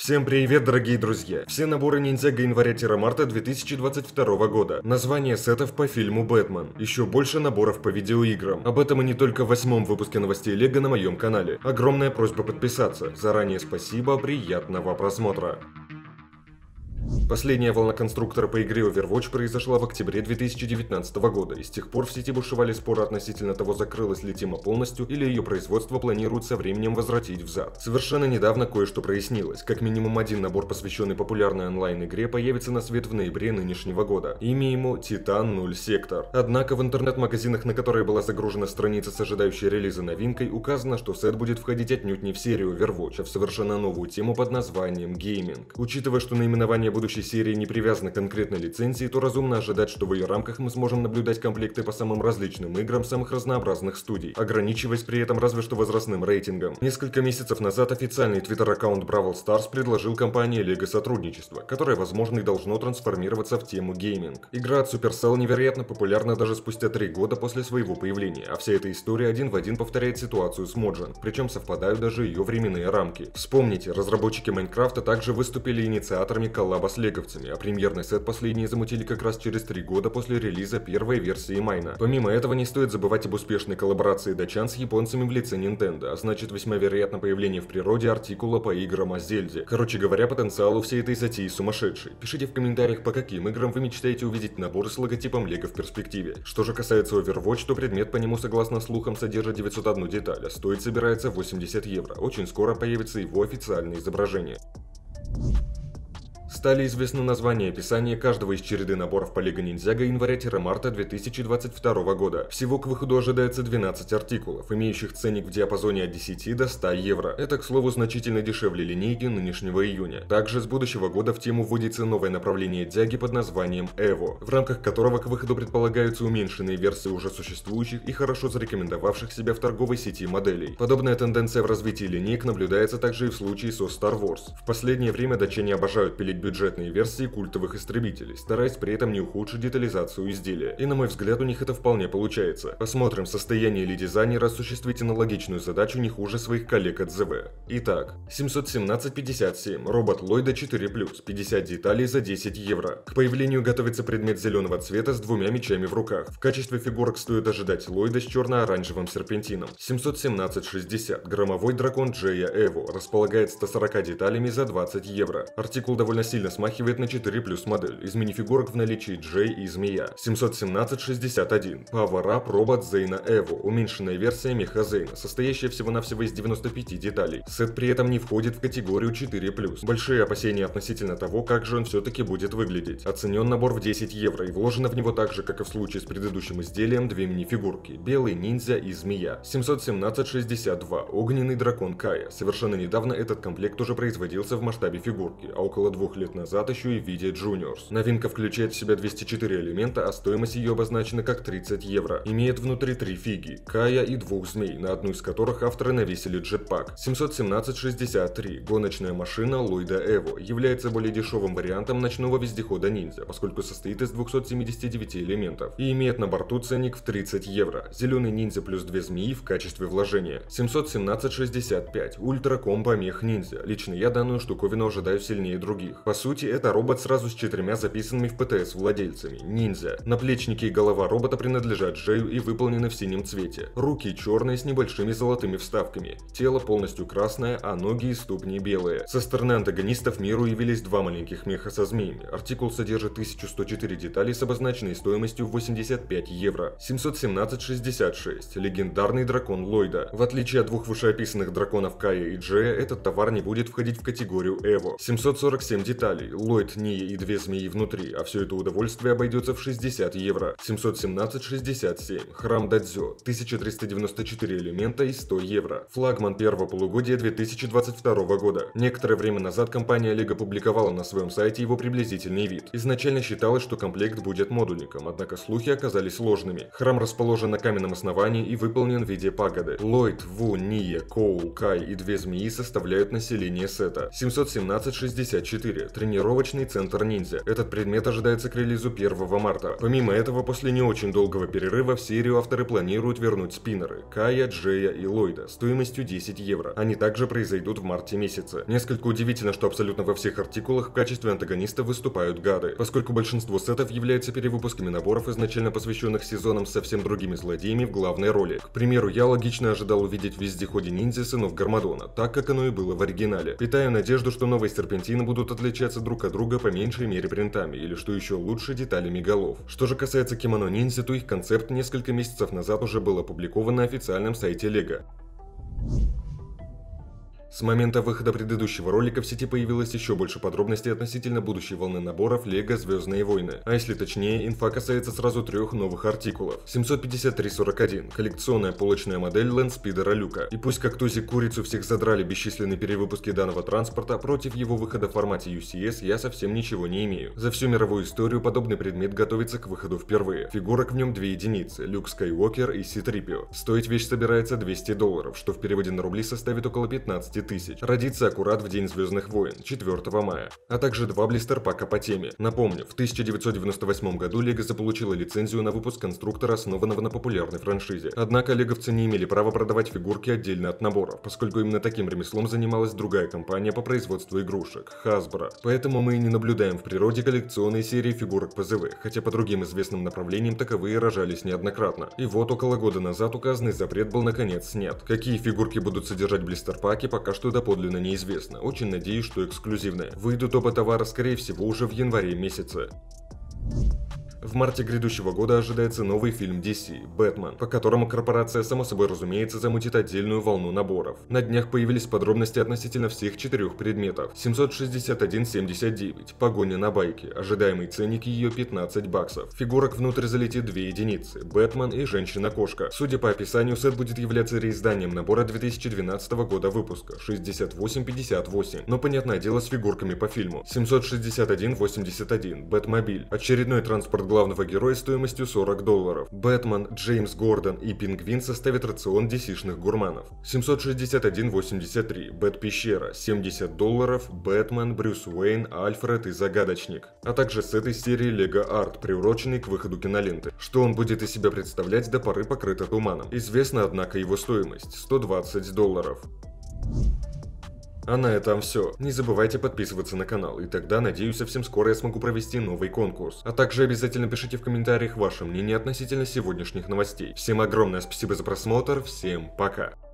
Всем привет, дорогие друзья! Все наборы ниндзяго января-марта 2022 года. Название сетов по фильму «Бэтмен». Еще больше наборов по видеоиграм. Об этом и не только в восьмом выпуске новостей Лего на моем канале. Огромная просьба подписаться. Заранее спасибо, приятного просмотра! Последняя волна конструктора по игре Overwatch произошла в октябре 2019 года, и с тех пор в сети бушевали споры относительно того, закрылась ли тема полностью или ее производство планируют со временем возвратить в зад. Совершенно недавно кое-что прояснилось. Как минимум один набор, посвященный популярной онлайн-игре, появится на свет в ноябре нынешнего года. Имя ему Титан 0 Сектор. Однако в интернет-магазинах, на которые была загружена страница с ожидающей релиза новинкой, указано, что сет будет входить отнюдь не в серию Overwatch, а в совершенно новую тему под названием гейминг. Учитывая, что наименование будущей текущей серии не привязана к конкретной лицензии, то разумно ожидать, что в ее рамках мы сможем наблюдать комплекты по самым различным играм самых разнообразных студий, ограничиваясь при этом разве что возрастным рейтингом. Несколько месяцев назад официальный твиттер-аккаунт Бравл Stars предложил компании Лего сотрудничество, которое, возможно, и должно трансформироваться в тему гейминг. Игра от Supercell невероятно популярна даже спустя три года после своего появления, а вся эта история один в один повторяет ситуацию с Моджен, причем совпадают даже ее временные рамки. Вспомните, разработчики Майнкрафта также выступили инициаторами коллаба с Lego олеговцами, а премьерный сет последние замутили как раз через три года после релиза первой версии Майна. Помимо этого, не стоит забывать об успешной коллаборации датчан с японцами в лице Nintendo, а значит весьма вероятно появление в природе артикула по играм о Зельде. Короче говоря, потенциал у всей этой затеи сумасшедший. Пишите в комментариях, по каким играм вы мечтаете увидеть наборы с логотипом Лего в перспективе. Что же касается Overwatch, то предмет по нему, согласно слухам, содержит 901 деталь, а стоит собирается 80 евро. Очень скоро появится его официальное изображение стали известны названия и описание каждого из череды наборов по Лего января-марта 2022 года. Всего к выходу ожидается 12 артикулов, имеющих ценник в диапазоне от 10 до 100 евро. Это, к слову, значительно дешевле линейки нынешнего июня. Также с будущего года в тему вводится новое направление дяги под названием EVO, в рамках которого к выходу предполагаются уменьшенные версии уже существующих и хорошо зарекомендовавших себя в торговой сети моделей. Подобная тенденция в развитии линейк наблюдается также и в случае со Star Wars. В последнее время датчане обожают пилить бюджетные версии культовых истребителей, стараясь при этом не ухудшить детализацию изделия. И на мой взгляд, у них это вполне получается. Посмотрим, состояние состоянии ли дизайнер осуществить аналогичную задачу не хуже своих коллег от ЗВ. Итак, 71757. робот Ллойда 4+, 50 деталей за 10 евро. К появлению готовится предмет зеленого цвета с двумя мечами в руках. В качестве фигурок стоит ожидать Ллойда с черно-оранжевым серпентином. 71760. 60 громовой дракон Джея Эво располагает 140 деталями за 20 евро. Артикул довольно сильный сильно смахивает на 4 плюс модель. Из минифигурок в наличии Джей и Змея. 71761 61 Power-up робот Зейна Эво. Уменьшенная версия меха Зейна, состоящая всего-навсего из 95 деталей. Сет при этом не входит в категорию 4 плюс. Большие опасения относительно того, как же он все-таки будет выглядеть. Оценен набор в 10 евро и вложено в него так же, как и в случае с предыдущим изделием, две минифигурки. Белый ниндзя и змея. 71762 Огненный дракон Кая. Совершенно недавно этот комплект уже производился в масштабе фигурки, а около двух лет лет назад еще и в виде Juniors. Новинка включает в себя 204 элемента, а стоимость ее обозначена как 30 евро. Имеет внутри три фиги, Кая и двух змей, на одну из которых авторы навесили джетпак. 71763 гоночная машина Ллойда Эво, является более дешевым вариантом ночного вездехода ниндзя, поскольку состоит из 279 элементов и имеет на борту ценник в 30 евро. Зеленый ниндзя плюс две змеи в качестве вложения. 71765 65 ультра комбо мех ниндзя. Лично я данную штуковину ожидаю сильнее других, поскольку сути, это робот сразу с четырьмя записанными в ПТС владельцами, ниндзя. Наплечники и голова робота принадлежат Джею и выполнены в синем цвете. Руки черные с небольшими золотыми вставками. Тело полностью красное, а ноги и ступни белые. Со стороны антагонистов миру явились два маленьких меха со змеями. Артикул содержит 1104 детали с обозначенной стоимостью 85 евро. 71766. Легендарный дракон Ллойда. В отличие от двух вышеописанных драконов Кая и Джея, этот товар не будет входить в категорию Эво. 747 деталей деталей. Ллойд, Ни и две змеи внутри, а все это удовольствие обойдется в 60 евро. 717-67. Храм Дадзё. 1394 элемента и 100 евро. Флагман первого полугодия 2022 года. Некоторое время назад компания Лего публиковала на своем сайте его приблизительный вид. Изначально считалось, что комплект будет модульником, однако слухи оказались ложными. Храм расположен на каменном основании и выполнен в виде пагоды. Ллойд, Ву, Ния, Коу, Кай и две змеи составляют население сета. 717-64 тренировочный центр ниндзя. Этот предмет ожидается к релизу 1 марта. Помимо этого, после не очень долгого перерыва в серию авторы планируют вернуть спиннеры Кая, Джея и Ллойда стоимостью 10 евро. Они также произойдут в марте месяце. Несколько удивительно, что абсолютно во всех артикулах в качестве антагониста выступают гады, поскольку большинство сетов являются перевыпусками наборов, изначально посвященных сезонам с совсем другими злодеями в главной роли. К примеру, я логично ожидал увидеть в вездеходе ниндзя сынов Гармадона, так как оно и было в оригинале. Питаю надежду, что новые серпентины будут отличаться отличаются друг от друга по меньшей мере принтами, или что еще лучше деталями голов. Что же касается кимоно ниндзя, то их концепт несколько месяцев назад уже был опубликован на официальном сайте Лего. С момента выхода предыдущего ролика в сети появилось еще больше подробностей относительно будущей волны наборов Лего Звездные войны. А если точнее, инфа касается сразу трех новых артикулов. 75341 – коллекционная полочная модель Лэндспидера Люка. И пусть как тузик курицу всех задрали бесчисленные перевыпуски данного транспорта, против его выхода в формате UCS я совсем ничего не имею. За всю мировую историю подобный предмет готовится к выходу впервые. Фигурок в нем две единицы – Люк Скайуокер и Ситрипио. Стоить вещь собирается 200 долларов, что в переводе на рубли составит около 15 2000. Родится аккурат в День Звездных войн, 4 мая. А также два блистер-пака по теме. Напомню, в 1998 году Лего заполучила лицензию на выпуск конструктора, основанного на популярной франшизе. Однако леговцы не имели права продавать фигурки отдельно от наборов, поскольку именно таким ремеслом занималась другая компания по производству игрушек – Hasbro. Поэтому мы и не наблюдаем в природе коллекционной серии фигурок ПЗВ, хотя по другим известным направлениям таковые рожались неоднократно. И вот около года назад указанный запрет был наконец снят. Какие фигурки будут содержать блистер-паки, пока пока что доподлинно неизвестно. Очень надеюсь, что эксклюзивное. Выйдут оба товара, скорее всего, уже в январе месяце. В марте грядущего года ожидается новый фильм DC «Бэтмен», по которому корпорация, само собой разумеется, замутит отдельную волну наборов. На днях появились подробности относительно всех четырех предметов. 761,79, погоня на байке, ожидаемый ценник ее 15 баксов. Фигурок внутрь залетит две единицы – Бэтмен и Женщина-кошка. Судя по описанию, сет будет являться реизданием набора 2012 года выпуска – 6858, но, понятное дело, с фигурками по фильму. 761,81, Бэтмобиль, очередной транспорт глав главного героя стоимостью 40 долларов. Бэтмен, Джеймс Гордон и Пингвин составят рацион dc гурманов. 761.83. Бэт-пещера. 70 долларов. Бэтмен, Брюс Уэйн, Альфред и Загадочник. А также с этой серии Лего Арт, приуроченный к выходу киноленты. Что он будет из себя представлять до поры покрыто туманом. Известна, однако, его стоимость – 120 долларов. А на этом все. Не забывайте подписываться на канал, и тогда, надеюсь, совсем скоро я смогу провести новый конкурс. А также обязательно пишите в комментариях ваше мнение относительно сегодняшних новостей. Всем огромное спасибо за просмотр, всем пока.